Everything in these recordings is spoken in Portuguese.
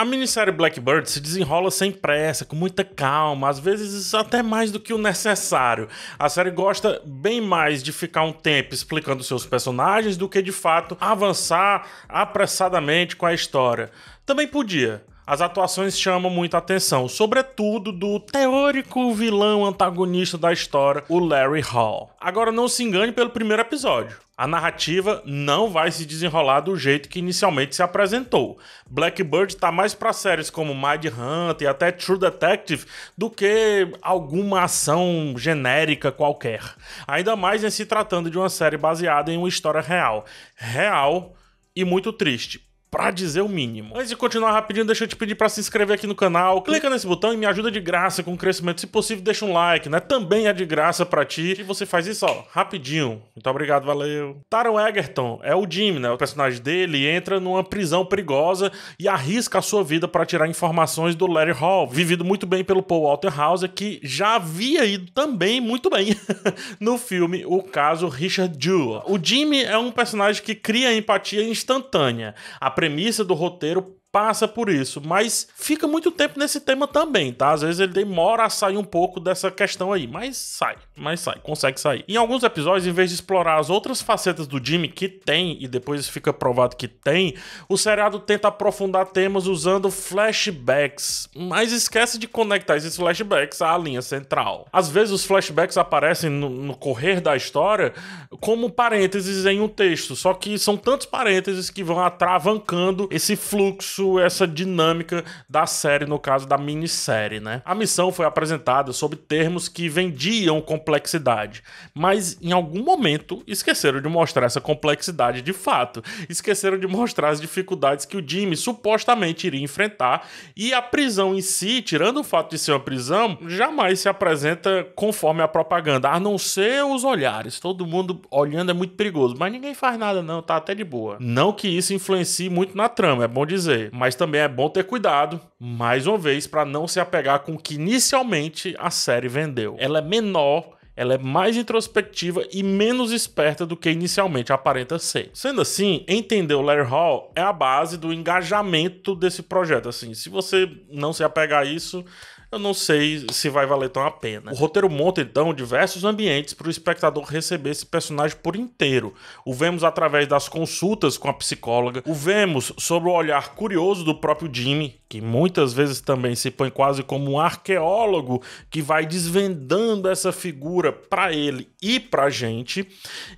A minissérie Blackbird se desenrola sem pressa, com muita calma, às vezes até mais do que o necessário. A série gosta bem mais de ficar um tempo explicando seus personagens do que de fato avançar apressadamente com a história. Também podia as atuações chamam muita atenção, sobretudo do teórico vilão antagonista da história, o Larry Hall. Agora não se engane pelo primeiro episódio. A narrativa não vai se desenrolar do jeito que inicialmente se apresentou. Blackbird está mais para séries como Mad Hunt e até True Detective do que alguma ação genérica qualquer. Ainda mais em se tratando de uma série baseada em uma história real. Real e muito triste para dizer o mínimo. Antes de continuar rapidinho, deixa eu te pedir para se inscrever aqui no canal, clica nesse botão e me ajuda de graça com o crescimento. Se possível, deixa um like, né? Também é de graça para ti. E você faz isso, ó, rapidinho. Muito obrigado, valeu. Taron Egerton é o Jim, né? O personagem dele entra numa prisão perigosa e arrisca a sua vida para tirar informações do Larry Hall, vivido muito bem pelo Paul Walter Hauser, que já havia ido também muito bem no filme O Caso Richard Jewell. O Jim é um personagem que cria empatia instantânea. A premissa do roteiro passa por isso, mas fica muito tempo nesse tema também, tá? Às vezes ele demora a sair um pouco dessa questão aí, mas sai, mas sai, consegue sair. Em alguns episódios, em vez de explorar as outras facetas do Jimmy que tem e depois fica provado que tem, o seriado tenta aprofundar temas usando flashbacks, mas esquece de conectar esses flashbacks à linha central. Às vezes os flashbacks aparecem no, no correr da história como parênteses em um texto, só que são tantos parênteses que vão atravancando esse fluxo isso, essa dinâmica da série, no caso da minissérie, né? A missão foi apresentada sob termos que vendiam complexidade, mas em algum momento esqueceram de mostrar essa complexidade de fato. Esqueceram de mostrar as dificuldades que o Jimmy supostamente iria enfrentar e a prisão em si, tirando o fato de ser uma prisão, jamais se apresenta conforme a propaganda, a não ser os olhares. Todo mundo olhando é muito perigoso, mas ninguém faz nada não, tá até de boa. Não que isso influencie muito na trama, é bom dizer fazer. Mas também é bom ter cuidado, mais uma vez, para não se apegar com o que inicialmente a série vendeu. Ela é menor ela é mais introspectiva e menos esperta do que inicialmente aparenta ser. Sendo assim, entender o Larry Hall é a base do engajamento desse projeto. Assim, se você não se apegar a isso, eu não sei se vai valer tão a pena. O roteiro monta então diversos ambientes para o espectador receber esse personagem por inteiro. O vemos através das consultas com a psicóloga, o vemos sobre o olhar curioso do próprio Jimmy, que muitas vezes também se põe quase como um arqueólogo que vai desvendando essa figura para ele e para gente.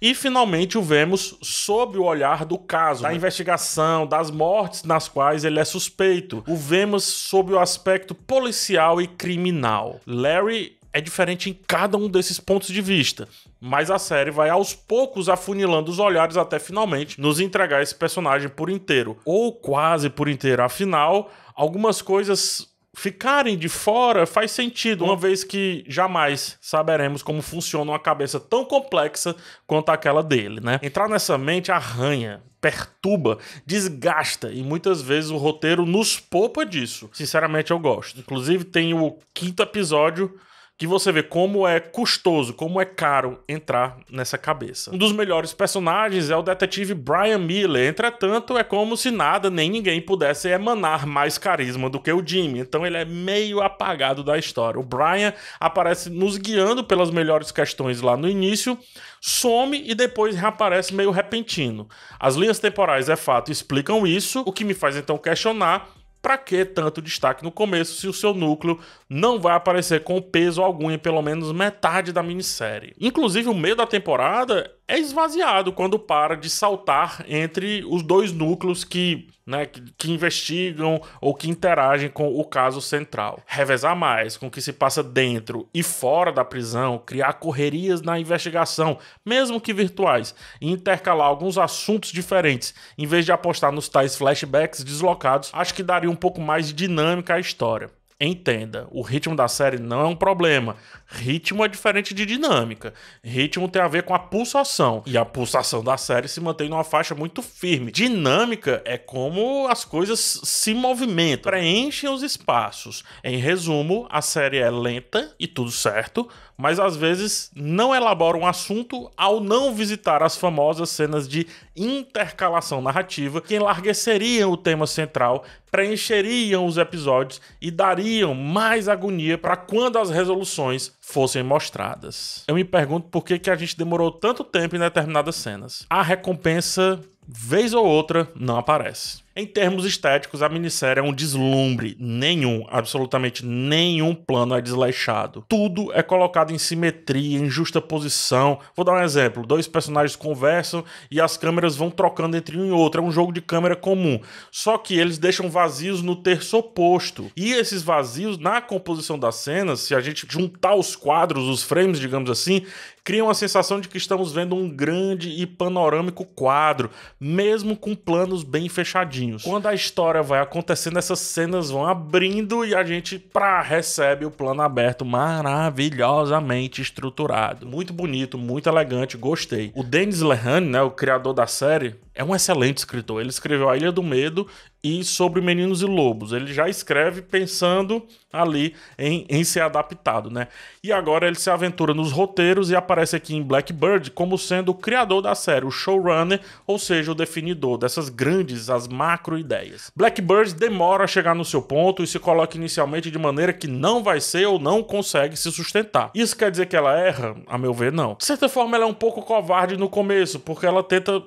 E finalmente o vemos sob o olhar do caso, da investigação, das mortes nas quais ele é suspeito. O vemos sob o aspecto policial e criminal. Larry é diferente em cada um desses pontos de vista, mas a série vai aos poucos afunilando os olhares até finalmente nos entregar esse personagem por inteiro, ou quase por inteiro. Afinal, algumas coisas ficarem de fora faz sentido, uma hum. vez que jamais saberemos como funciona uma cabeça tão complexa quanto aquela dele, né? Entrar nessa mente arranha, perturba, desgasta e muitas vezes o roteiro nos poupa disso. Sinceramente, eu gosto. Inclusive, tem o quinto episódio que você vê como é custoso, como é caro entrar nessa cabeça. Um dos melhores personagens é o detetive Brian Miller, entretanto, é como se nada nem ninguém pudesse emanar mais carisma do que o Jimmy, então ele é meio apagado da história. O Brian aparece nos guiando pelas melhores questões lá no início, some e depois reaparece meio repentino. As linhas temporais, é fato, explicam isso, o que me faz então questionar para que tanto destaque no começo se o seu núcleo não vai aparecer com peso algum em pelo menos metade da minissérie? Inclusive, o meio da temporada é esvaziado quando para de saltar entre os dois núcleos que, né, que, que, investigam ou que interagem com o caso central. Revezar mais com o que se passa dentro e fora da prisão, criar correrias na investigação, mesmo que virtuais, e intercalar alguns assuntos diferentes, em vez de apostar nos tais flashbacks deslocados, acho que daria um pouco mais de dinâmica à história. Entenda, o ritmo da série não é um problema. Ritmo é diferente de dinâmica. Ritmo tem a ver com a pulsação. E a pulsação da série se mantém numa faixa muito firme. Dinâmica é como as coisas se movimentam, preenchem os espaços. Em resumo, a série é lenta e tudo certo, mas às vezes não elabora um assunto ao não visitar as famosas cenas de intercalação narrativa que enlargueceriam o tema central, preencheriam os episódios e dariam trariam mais agonia para quando as resoluções fossem mostradas. Eu me pergunto por que, que a gente demorou tanto tempo em determinadas cenas. A recompensa, vez ou outra, não aparece. Em termos estéticos, a minissérie é um deslumbre. Nenhum, absolutamente nenhum plano é desleixado. Tudo é colocado em simetria, em justa posição. Vou dar um exemplo: dois personagens conversam e as câmeras vão trocando entre um e outro. É um jogo de câmera comum. Só que eles deixam vazios no terço oposto. E esses vazios, na composição das cenas, se a gente juntar os quadros, os frames, digamos assim, criam a sensação de que estamos vendo um grande e panorâmico quadro, mesmo com planos bem fechadinhos quadradinhos. Quando a história vai acontecendo, essas cenas vão abrindo e a gente pra, recebe o plano aberto maravilhosamente estruturado. Muito bonito, muito elegante, gostei. O Dennis Lehane, né, o criador da série, é um excelente escritor. Ele escreveu A Ilha do Medo e sobre Meninos e Lobos. Ele já escreve pensando ali em, em ser adaptado, né? E agora ele se aventura nos roteiros e aparece aqui em Blackbird como sendo o criador da série, o showrunner, ou seja, o definidor dessas grandes, as macro ideias. Blackbird demora a chegar no seu ponto e se coloca inicialmente de maneira que não vai ser ou não consegue se sustentar. Isso quer dizer que ela erra? A meu ver, não. De certa forma, ela é um pouco covarde no começo, porque ela tenta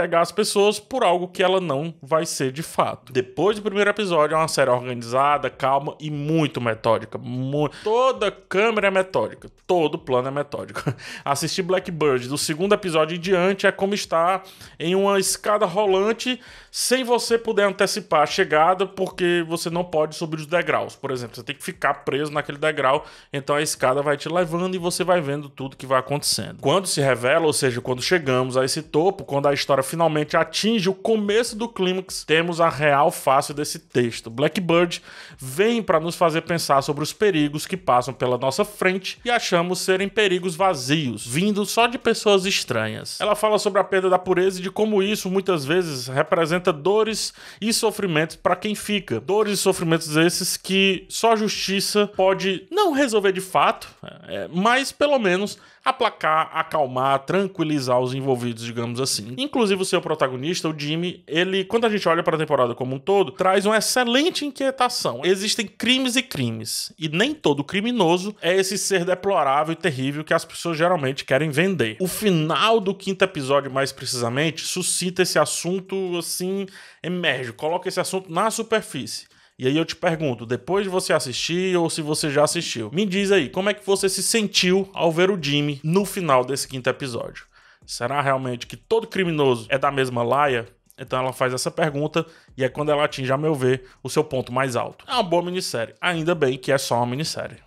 pegar as pessoas por algo que ela não vai ser de fato. Depois do primeiro episódio, é uma série organizada, calma e muito metódica. Mu Toda câmera é metódica, todo plano é metódico. Assistir Blackbird do segundo episódio em diante é como estar em uma escada rolante sem você poder antecipar a chegada, porque você não pode subir os degraus, por exemplo. Você tem que ficar preso naquele degrau, então a escada vai te levando e você vai vendo tudo que vai acontecendo. Quando se revela, ou seja, quando chegamos a esse topo, quando a história finalmente atinge o começo do clímax, temos a real face desse texto. Blackbird vem para nos fazer pensar sobre os perigos que passam pela nossa frente e achamos serem perigos vazios, vindo só de pessoas estranhas. Ela fala sobre a perda da pureza e de como isso muitas vezes representa dores e sofrimentos para quem fica. Dores e sofrimentos esses que só a justiça pode não resolver de fato, é, mas pelo menos aplacar, acalmar, tranquilizar os envolvidos, digamos assim. Inclusive Inclusive, o seu protagonista, o Jimmy, ele, quando a gente olha para a temporada como um todo, traz uma excelente inquietação. Existem crimes e crimes, e nem todo criminoso é esse ser deplorável e terrível que as pessoas geralmente querem vender. O final do quinto episódio, mais precisamente, suscita esse assunto assim, emerge, coloca esse assunto na superfície. E aí eu te pergunto, depois de você assistir ou se você já assistiu, me diz aí, como é que você se sentiu ao ver o Jimmy no final desse quinto episódio? Será realmente que todo criminoso é da mesma laia? Então ela faz essa pergunta e é quando ela atinge, a meu ver, o seu ponto mais alto. É uma boa minissérie. Ainda bem que é só uma minissérie.